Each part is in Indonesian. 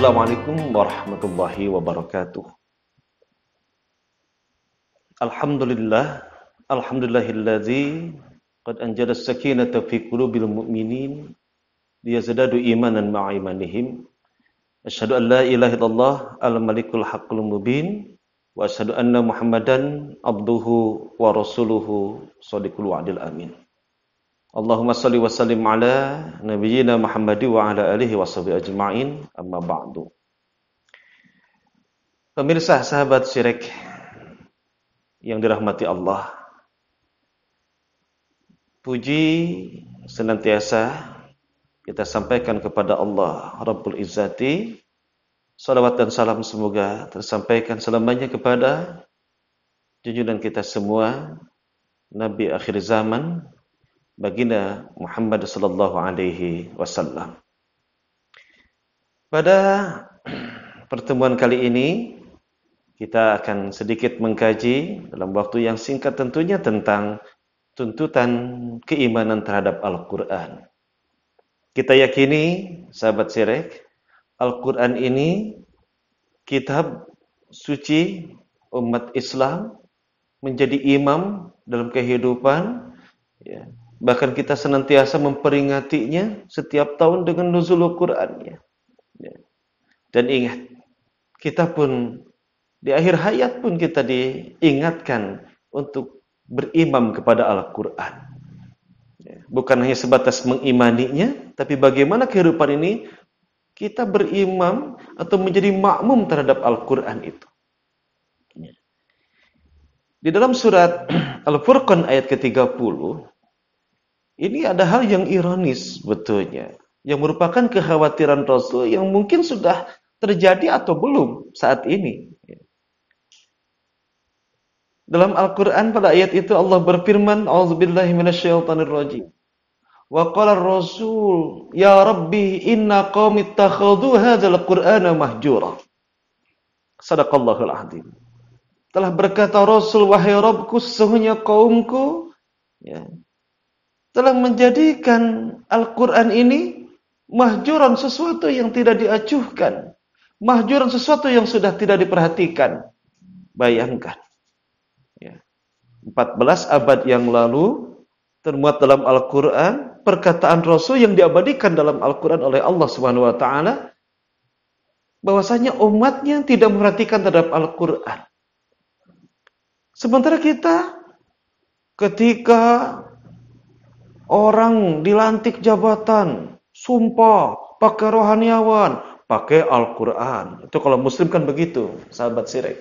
Assalamualaikum warahmatullahi wabarakatuh. Alhamdulillah, alhamdulillahilladzi qad anjala as-sakinata fi qulubil mu'minin liyazdadu imanan ma'a imanihim. Asyhadu an la ilaha illallah al-malikul haqqul mubin wa asyhadu anna Muhammadan abduhu wa rasuluhu sadiqul wa'dil amin. Allahumma salli wa sallim ala nabiyyina Muhammadi wa ala alihi wa sahbihi ajma'in amma ba'du. Pemirsa sahabat syirik yang dirahmati Allah. Puji senantiasa kita sampaikan kepada Allah Rabbul Izzati. Salawat dan salam semoga tersampaikan selamanya kepada junjungan kita semua Nabi akhir zaman baginda Muhammad sallallahu alaihi wasallam. Pada pertemuan kali ini kita akan sedikit mengkaji dalam waktu yang singkat tentunya tentang tuntutan keimanan terhadap Al-Qur'an. Kita yakini, sahabat sirek, Al-Qur'an ini kitab suci umat Islam menjadi imam dalam kehidupan ya, Bahkan kita senantiasa memperingatinya setiap tahun dengan nuzul Qur'annya. Ya. Dan ingat, kita pun di akhir hayat pun kita diingatkan untuk berimam kepada Al-Quran. Ya. Bukan hanya sebatas mengimaninya, tapi bagaimana kehidupan ini kita berimam atau menjadi makmum terhadap Al-Quran itu. Ya. Di dalam surat Al-Furqan ayat ke-30, ini ada hal yang ironis betulnya, yang merupakan kekhawatiran Rasul yang mungkin sudah terjadi atau belum saat ini. Dalam Al-Quran pada ayat itu Allah berfirman, A'udzubillahi Wa qala Rasul, Ya Rabbi, inna qawmi takhadu hadzal Qur'ana mahjura. Sadaqallahul adzim Telah berkata Rasul, wahai Rabbku, sesungguhnya kaumku ya, telah menjadikan Al-Quran ini mahjuran sesuatu yang tidak diacuhkan. Mahjuran sesuatu yang sudah tidak diperhatikan. Bayangkan. 14 ya. abad yang lalu termuat dalam Al-Quran perkataan Rasul yang diabadikan dalam Al-Quran oleh Allah Subhanahu Wa Taala bahwasanya umatnya tidak memperhatikan terhadap Al-Quran. Sementara kita ketika Orang dilantik jabatan, sumpah, pakai rohaniawan, pakai Al-Quran. Itu kalau muslim kan begitu, sahabat sirik.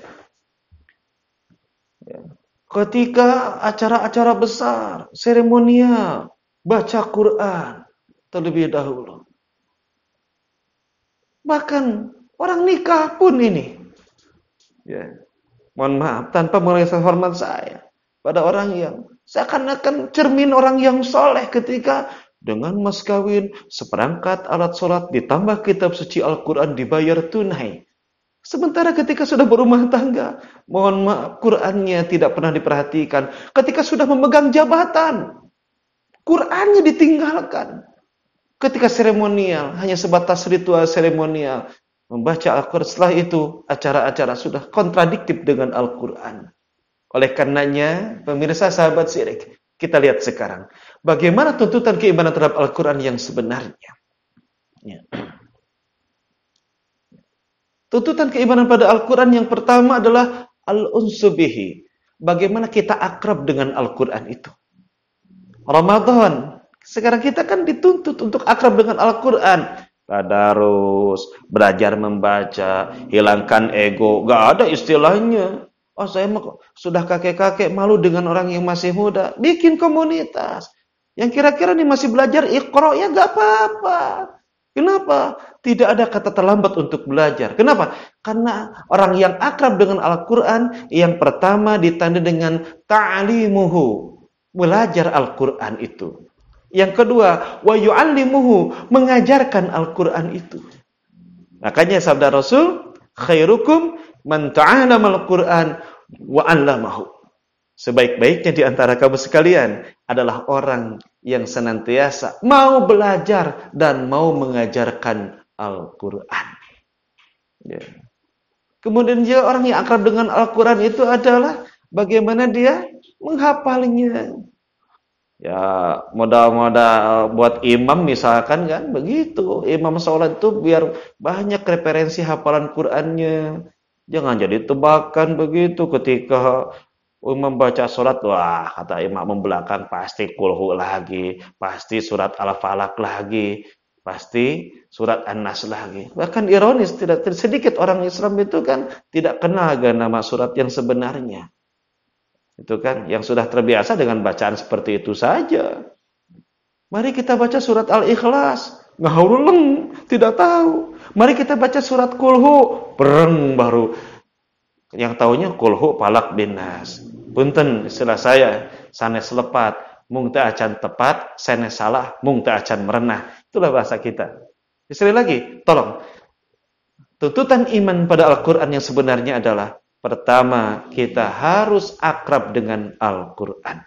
Ya. Ketika acara-acara besar, seremonial, baca Quran terlebih dahulu. Bahkan orang nikah pun ini. Ya. Mohon maaf, tanpa mengurangi hormat saya pada orang yang Seakan-akan cermin orang yang soleh ketika dengan mas kawin, seperangkat alat sholat, ditambah kitab suci Al-Quran dibayar tunai. Sementara ketika sudah berumah tangga, mohon maaf, Qurannya tidak pernah diperhatikan. Ketika sudah memegang jabatan, Qurannya ditinggalkan. Ketika seremonial, hanya sebatas ritual seremonial. Membaca Al-Quran, setelah itu acara-acara sudah kontradiktif dengan Al-Quran. Oleh karenanya, pemirsa sahabat sirik, kita lihat sekarang. Bagaimana tuntutan keimanan terhadap Al-Quran yang sebenarnya? Ya. Tuntutan keimanan pada Al-Quran yang pertama adalah al-unsubihi. Bagaimana kita akrab dengan Al-Quran itu. Ramadan. Sekarang kita kan dituntut untuk akrab dengan Al-Quran. Tadarus, belajar membaca, hilangkan ego. Gak ada istilahnya. Oh saya mau sudah kakek-kakek malu dengan orang yang masih muda. Bikin komunitas. Yang kira-kira nih masih belajar ikhro ya gak apa-apa. Kenapa? Tidak ada kata terlambat untuk belajar. Kenapa? Karena orang yang akrab dengan Al-Quran yang pertama ditandai dengan taalimuhu Belajar Al-Quran itu. Yang kedua, wa yu'allimuhu. Mengajarkan Al-Quran itu. Makanya sabda Rasul, khairukum Man ta'alamal Qur'an wa 'allamahu. Sebaik-baiknya di antara kamu sekalian adalah orang yang senantiasa mau belajar dan mau mengajarkan Al-Qur'an. Ya. Kemudian dia orang yang akrab dengan Al-Qur'an itu adalah bagaimana dia menghafalnya. Ya, modal-modal buat imam misalkan kan begitu. Imam sholat itu biar banyak referensi hafalan Qur'annya. Jangan jadi tebakan begitu ketika oh, membaca surat, wah kata imam membelakang pasti kulhu lagi, pasti surat al-falak lagi, pasti surat an-nas lagi. Bahkan ironis tidak sedikit orang Islam itu kan tidak kenal dengan nama surat yang sebenarnya. Itu kan yang sudah terbiasa dengan bacaan seperti itu saja. Mari kita baca surat Al-Ikhlas. Ngahuruleng, tidak tahu. Mari kita baca surat kulhu, pereng baru. Yang tahunya kulhu palak binas. Punten istilah saya, sana selepat mung acan tepat, sana salah, mung acan merenah. Itulah bahasa kita. istilah lagi, tolong. Tuntutan iman pada Al-Quran yang sebenarnya adalah Pertama, kita harus akrab dengan Al-Quran.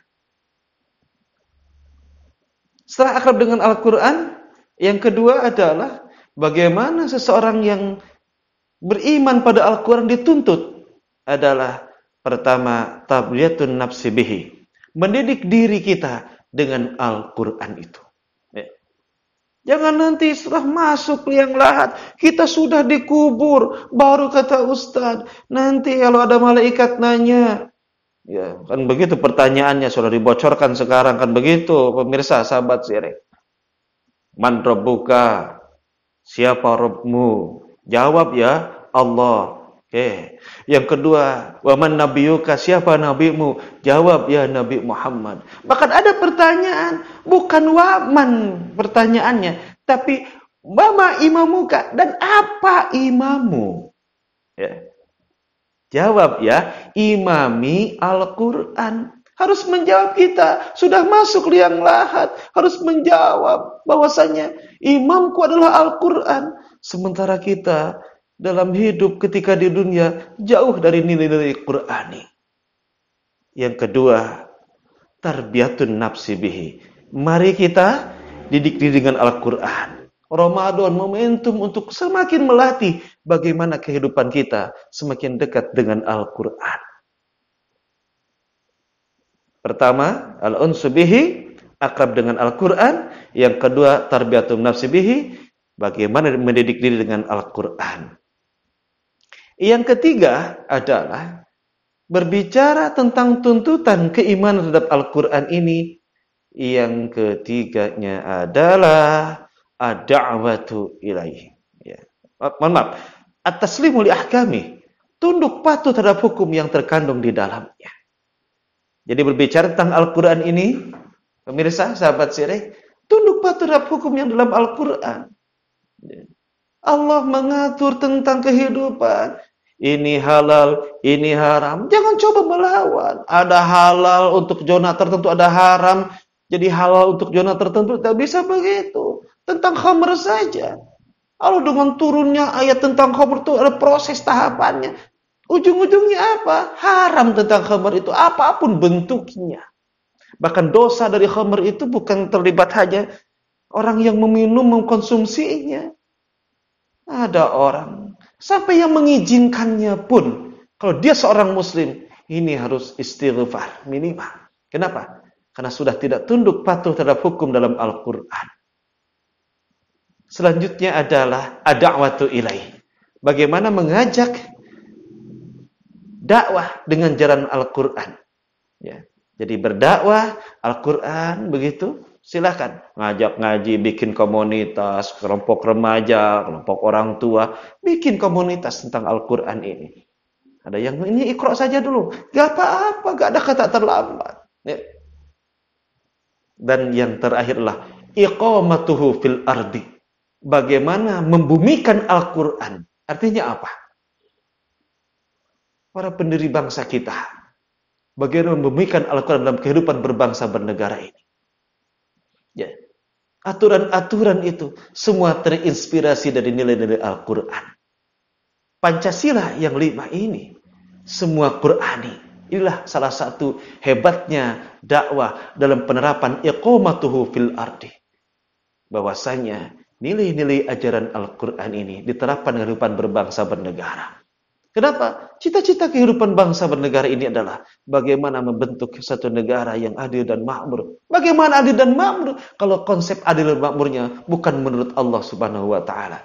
Setelah akrab dengan Al-Quran, yang kedua adalah bagaimana seseorang yang beriman pada Al-Quran dituntut adalah pertama tabliyatun nafsi bihi. Mendidik diri kita dengan Al-Quran itu. Ya. Jangan nanti setelah masuk liang lahat, kita sudah dikubur, baru kata Ustaz, nanti kalau ada malaikat nanya, ya kan begitu pertanyaannya, sudah dibocorkan sekarang, kan begitu pemirsa sahabat sirik. Man rabbuka? Siapa Rabbmu? Jawab ya, Allah. Oke. Okay. Yang kedua, wa man nabiyuka? Siapa nabimu? Jawab ya Nabi Muhammad. Bahkan ada pertanyaan, bukan waman pertanyaannya, tapi mama imamuka dan apa imamu? Ya. Jawab ya, imami Al-Qur'an harus menjawab kita sudah masuk liang lahat harus menjawab bahwasanya imamku adalah Al-Qur'an sementara kita dalam hidup ketika di dunia jauh dari nilai-nilai Qur'ani yang kedua tarbiyatun nafsi bihi mari kita didik diri dengan Al-Qur'an Ramadan momentum untuk semakin melatih bagaimana kehidupan kita semakin dekat dengan Al-Qur'an Pertama, al-unsu bihi, akrab dengan Al-Qur'an. Yang kedua, tarbiatum nafsi bihi, bagaimana mendidik diri dengan Al-Qur'an. Yang ketiga adalah berbicara tentang tuntutan keimanan terhadap Al-Qur'an ini. Yang ketiganya adalah ad-da'watu ilaihi. Ya. Mohon maaf. At-taslimu li ahkami. Tunduk patuh terhadap hukum yang terkandung di dalamnya. Jadi berbicara tentang Al-Quran ini, pemirsa, sahabat sirih, tunduk patuh terhadap hukum yang dalam Al-Quran. Allah mengatur tentang kehidupan. Ini halal, ini haram. Jangan coba melawan. Ada halal untuk zona tertentu, ada haram. Jadi halal untuk zona tertentu, tidak bisa begitu. Tentang khamr saja. Allah dengan turunnya ayat tentang khamr itu ada proses tahapannya. Ujung-ujungnya apa? Haram tentang khamar itu apapun bentuknya. Bahkan dosa dari khamar itu bukan terlibat hanya orang yang meminum mengkonsumsinya. Ada orang sampai yang mengizinkannya pun kalau dia seorang muslim ini harus istighfar minimal. Kenapa? Karena sudah tidak tunduk patuh terhadap hukum dalam Al-Qur'an. Selanjutnya adalah ada waktu ilaih. Bagaimana mengajak dakwah dengan jalan Al-Quran. Ya. Jadi berdakwah Al-Quran begitu, silakan ngajak ngaji, bikin komunitas, kelompok remaja, kelompok orang tua, bikin komunitas tentang Al-Quran ini. Ada yang ini ikro saja dulu, gak apa-apa, gak ada kata terlambat. Ya. Dan yang terakhirlah iqamatuhu fil ardi. Bagaimana membumikan Al-Quran? Artinya apa? para pendiri bangsa kita. Bagaimana membumikan Al-Quran dalam kehidupan berbangsa bernegara ini. Ya. Aturan-aturan itu semua terinspirasi dari nilai-nilai Al-Quran. Pancasila yang lima ini, semua Qurani. Inilah salah satu hebatnya dakwah dalam penerapan iqomatuhu fil ardi. Bahwasanya nilai-nilai ajaran Al-Quran ini diterapkan kehidupan berbangsa bernegara. Kenapa? Cita-cita kehidupan bangsa bernegara ini adalah bagaimana membentuk satu negara yang adil dan makmur. Bagaimana adil dan makmur? Kalau konsep adil dan makmurnya bukan menurut Allah Subhanahu wa taala.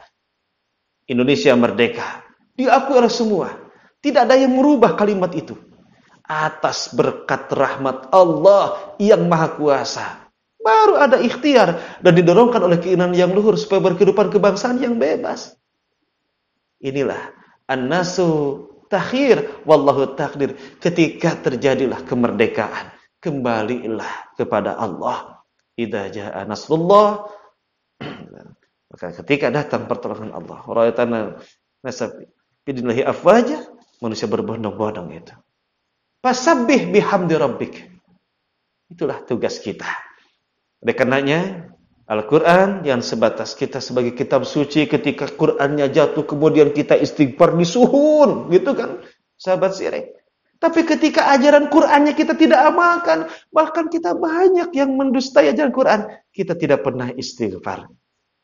Indonesia merdeka, diakui oleh semua. Tidak ada yang merubah kalimat itu. Atas berkat rahmat Allah yang maha kuasa. Baru ada ikhtiar dan didorongkan oleh keinginan yang luhur supaya berkehidupan kebangsaan yang bebas. Inilah An-nasu takhir wallahu takdir. Ketika terjadilah kemerdekaan, kembalilah kepada Allah. Idza jaa nasrullah maka ketika datang pertolongan Allah, raitana nasab bidinlahi afwaja, manusia berbondong-bondong itu. Fasabbih bihamdi rabbik. Itulah tugas kita. Oleh karenanya, Al-Quran yang sebatas kita sebagai kitab suci ketika Qurannya jatuh kemudian kita istighfar disuhun gitu kan sahabat sirik tapi ketika ajaran Qurannya kita tidak amalkan bahkan kita banyak yang mendustai ajaran Quran kita tidak pernah istighfar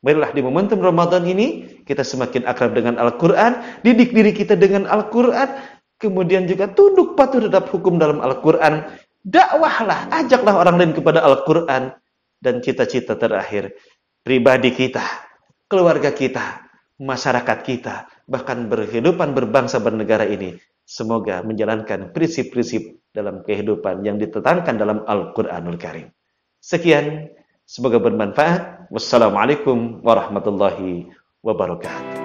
Marilah di momentum Ramadan ini kita semakin akrab dengan Al-Quran, didik diri kita dengan Al-Quran, kemudian juga tunduk patuh terhadap hukum dalam Al-Quran. Dakwahlah, ajaklah orang lain kepada Al-Quran, dan cita-cita terakhir pribadi kita, keluarga kita, masyarakat kita, bahkan berkehidupan berbangsa bernegara ini. Semoga menjalankan prinsip-prinsip dalam kehidupan yang ditetangkan dalam Al-Quranul Karim. Sekian, semoga bermanfaat. Wassalamualaikum warahmatullahi wabarakatuh.